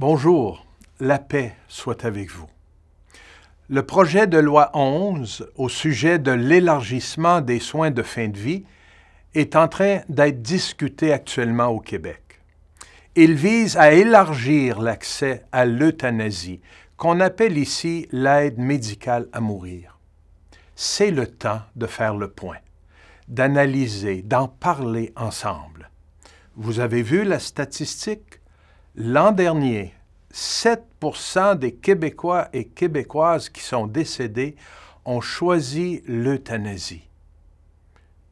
Bonjour, la paix soit avec vous. Le projet de loi 11 au sujet de l'élargissement des soins de fin de vie est en train d'être discuté actuellement au Québec. Il vise à élargir l'accès à l'euthanasie, qu'on appelle ici l'aide médicale à mourir. C'est le temps de faire le point, d'analyser, d'en parler ensemble. Vous avez vu la statistique L'an dernier, 7 des Québécois et Québécoises qui sont décédés ont choisi l'euthanasie.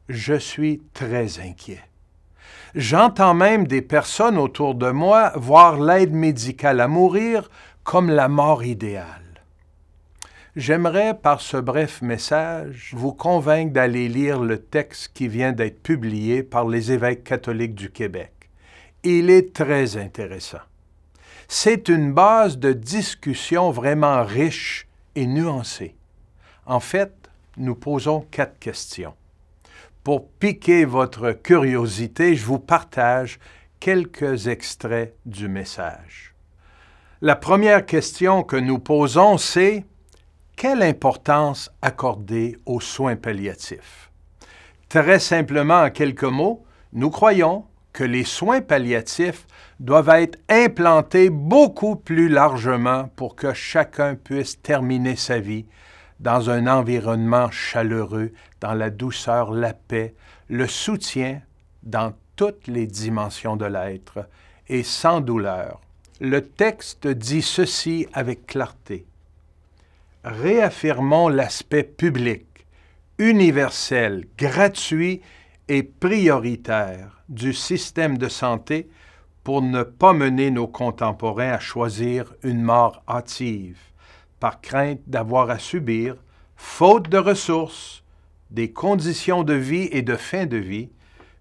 Je suis très inquiet. J'entends même des personnes autour de moi voir l'aide médicale à mourir comme la mort idéale. J'aimerais, par ce bref message, vous convaincre d'aller lire le texte qui vient d'être publié par les évêques catholiques du Québec il est très intéressant. C'est une base de discussion vraiment riche et nuancée. En fait, nous posons quatre questions. Pour piquer votre curiosité, je vous partage quelques extraits du message. La première question que nous posons, c'est quelle importance accorder aux soins palliatifs? Très simplement, en quelques mots, nous croyons que les soins palliatifs doivent être implantés beaucoup plus largement pour que chacun puisse terminer sa vie dans un environnement chaleureux, dans la douceur, la paix, le soutien dans toutes les dimensions de l'être et sans douleur. Le texte dit ceci avec clarté. Réaffirmons l'aspect public, universel, gratuit est prioritaire du système de santé pour ne pas mener nos contemporains à choisir une mort hâtive, par crainte d'avoir à subir, faute de ressources, des conditions de vie et de fin de vie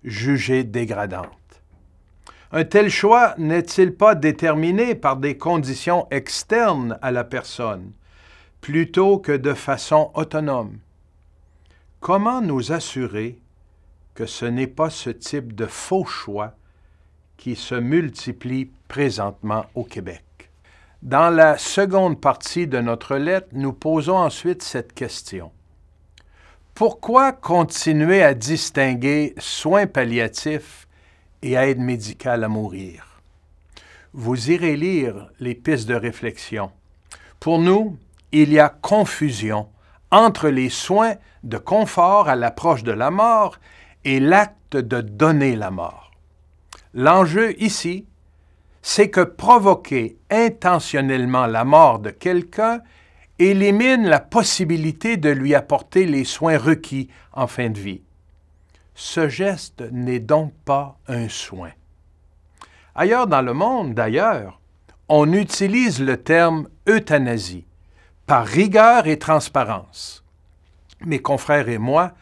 jugées dégradantes. Un tel choix n'est-il pas déterminé par des conditions externes à la personne, plutôt que de façon autonome? Comment nous assurer que ce n'est pas ce type de faux choix qui se multiplie présentement au Québec. Dans la seconde partie de notre lettre, nous posons ensuite cette question. Pourquoi continuer à distinguer soins palliatifs et aide médicale à mourir? Vous irez lire les pistes de réflexion. Pour nous, il y a confusion entre les soins de confort à l'approche de la mort et l'acte de donner la mort. L'enjeu ici, c'est que provoquer intentionnellement la mort de quelqu'un élimine la possibilité de lui apporter les soins requis en fin de vie. Ce geste n'est donc pas un soin. Ailleurs dans le monde, d'ailleurs, on utilise le terme euthanasie par rigueur et transparence. Mes confrères et moi,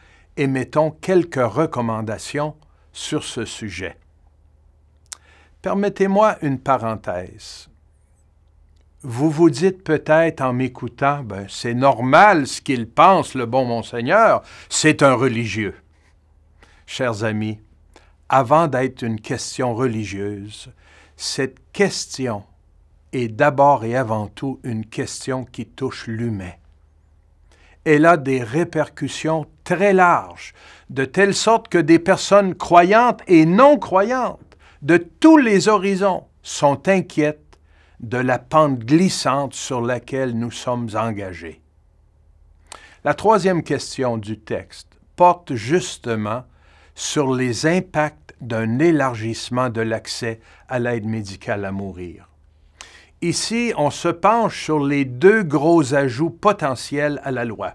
mettons quelques recommandations sur ce sujet. Permettez-moi une parenthèse. Vous vous dites peut-être en m'écoutant, ben, c'est normal ce qu'il pense, le bon monseigneur, c'est un religieux. Chers amis, avant d'être une question religieuse, cette question est d'abord et avant tout une question qui touche l'humain elle a des répercussions très larges, de telle sorte que des personnes croyantes et non croyantes de tous les horizons sont inquiètes de la pente glissante sur laquelle nous sommes engagés. La troisième question du texte porte justement sur les impacts d'un élargissement de l'accès à l'aide médicale à mourir. Ici, on se penche sur les deux gros ajouts potentiels à la loi.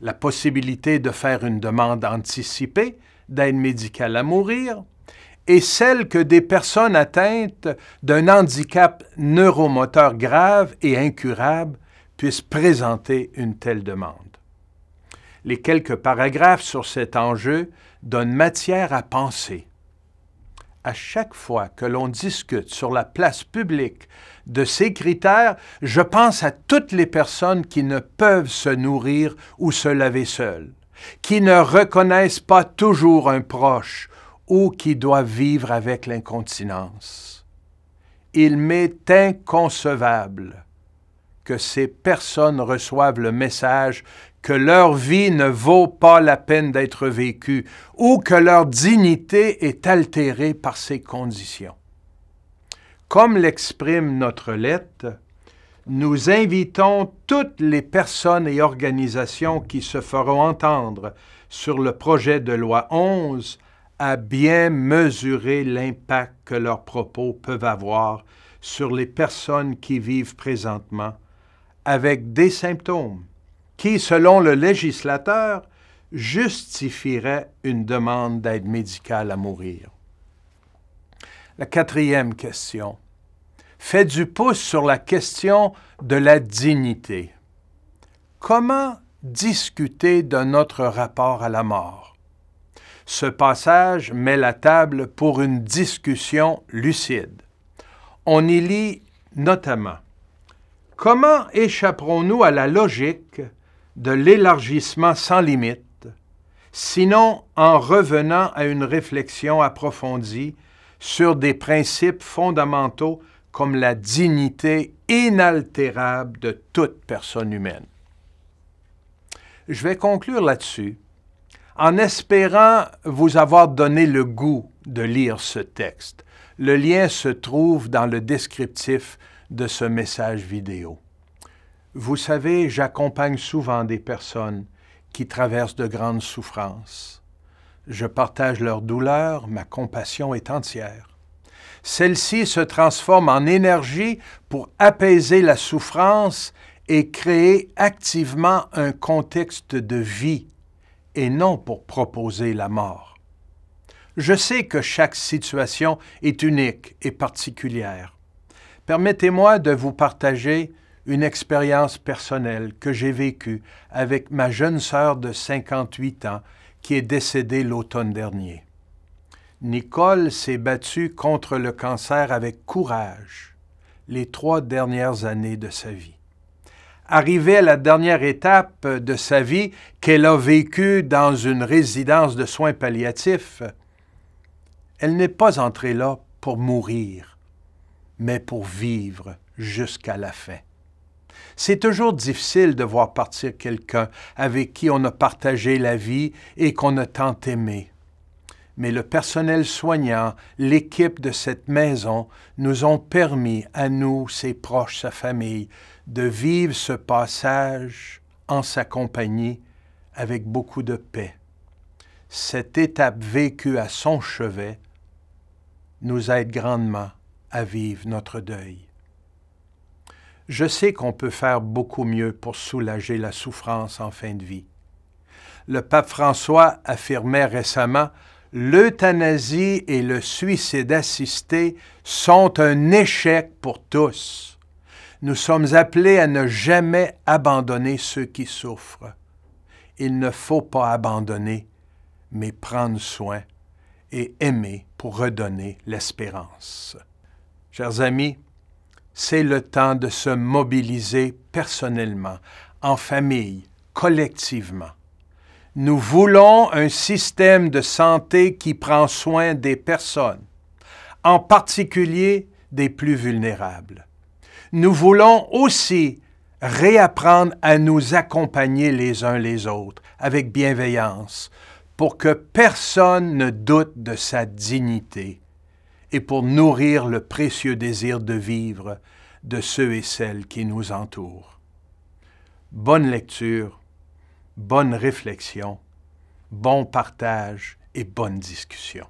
La possibilité de faire une demande anticipée d'aide médicale à mourir et celle que des personnes atteintes d'un handicap neuromoteur grave et incurable puissent présenter une telle demande. Les quelques paragraphes sur cet enjeu donnent matière à penser à chaque fois que l'on discute sur la place publique de ces critères, je pense à toutes les personnes qui ne peuvent se nourrir ou se laver seules, qui ne reconnaissent pas toujours un proche ou qui doivent vivre avec l'incontinence. Il m'est inconcevable que ces personnes reçoivent le message que leur vie ne vaut pas la peine d'être vécue ou que leur dignité est altérée par ces conditions. Comme l'exprime notre lettre, nous invitons toutes les personnes et organisations qui se feront entendre sur le projet de loi 11 à bien mesurer l'impact que leurs propos peuvent avoir sur les personnes qui vivent présentement avec des symptômes qui, selon le législateur, justifierait une demande d'aide médicale à mourir. La quatrième question fait du pouce sur la question de la dignité. Comment discuter de notre rapport à la mort? Ce passage met la table pour une discussion lucide. On y lit notamment Comment échapperons-nous à la logique de l'élargissement sans limite, sinon en revenant à une réflexion approfondie sur des principes fondamentaux comme la dignité inaltérable de toute personne humaine. Je vais conclure là-dessus en espérant vous avoir donné le goût de lire ce texte. Le lien se trouve dans le descriptif de ce message vidéo. Vous savez, j'accompagne souvent des personnes qui traversent de grandes souffrances. Je partage leur douleur, ma compassion est entière. Celle-ci se transforme en énergie pour apaiser la souffrance et créer activement un contexte de vie et non pour proposer la mort. Je sais que chaque situation est unique et particulière. Permettez-moi de vous partager une expérience personnelle que j'ai vécue avec ma jeune sœur de 58 ans qui est décédée l'automne dernier. Nicole s'est battue contre le cancer avec courage les trois dernières années de sa vie. Arrivée à la dernière étape de sa vie qu'elle a vécue dans une résidence de soins palliatifs, elle n'est pas entrée là pour mourir, mais pour vivre jusqu'à la fin. C'est toujours difficile de voir partir quelqu'un avec qui on a partagé la vie et qu'on a tant aimé. Mais le personnel soignant, l'équipe de cette maison, nous ont permis, à nous, ses proches, sa famille, de vivre ce passage en sa compagnie avec beaucoup de paix. Cette étape vécue à son chevet nous aide grandement à vivre notre deuil. Je sais qu'on peut faire beaucoup mieux pour soulager la souffrance en fin de vie. Le pape François affirmait récemment L'euthanasie et le suicide assisté sont un échec pour tous. Nous sommes appelés à ne jamais abandonner ceux qui souffrent. Il ne faut pas abandonner, mais prendre soin et aimer pour redonner l'espérance. Chers amis, c'est le temps de se mobiliser personnellement, en famille, collectivement. Nous voulons un système de santé qui prend soin des personnes, en particulier des plus vulnérables. Nous voulons aussi réapprendre à nous accompagner les uns les autres avec bienveillance pour que personne ne doute de sa dignité et pour nourrir le précieux désir de vivre de ceux et celles qui nous entourent. Bonne lecture, bonne réflexion, bon partage et bonne discussion.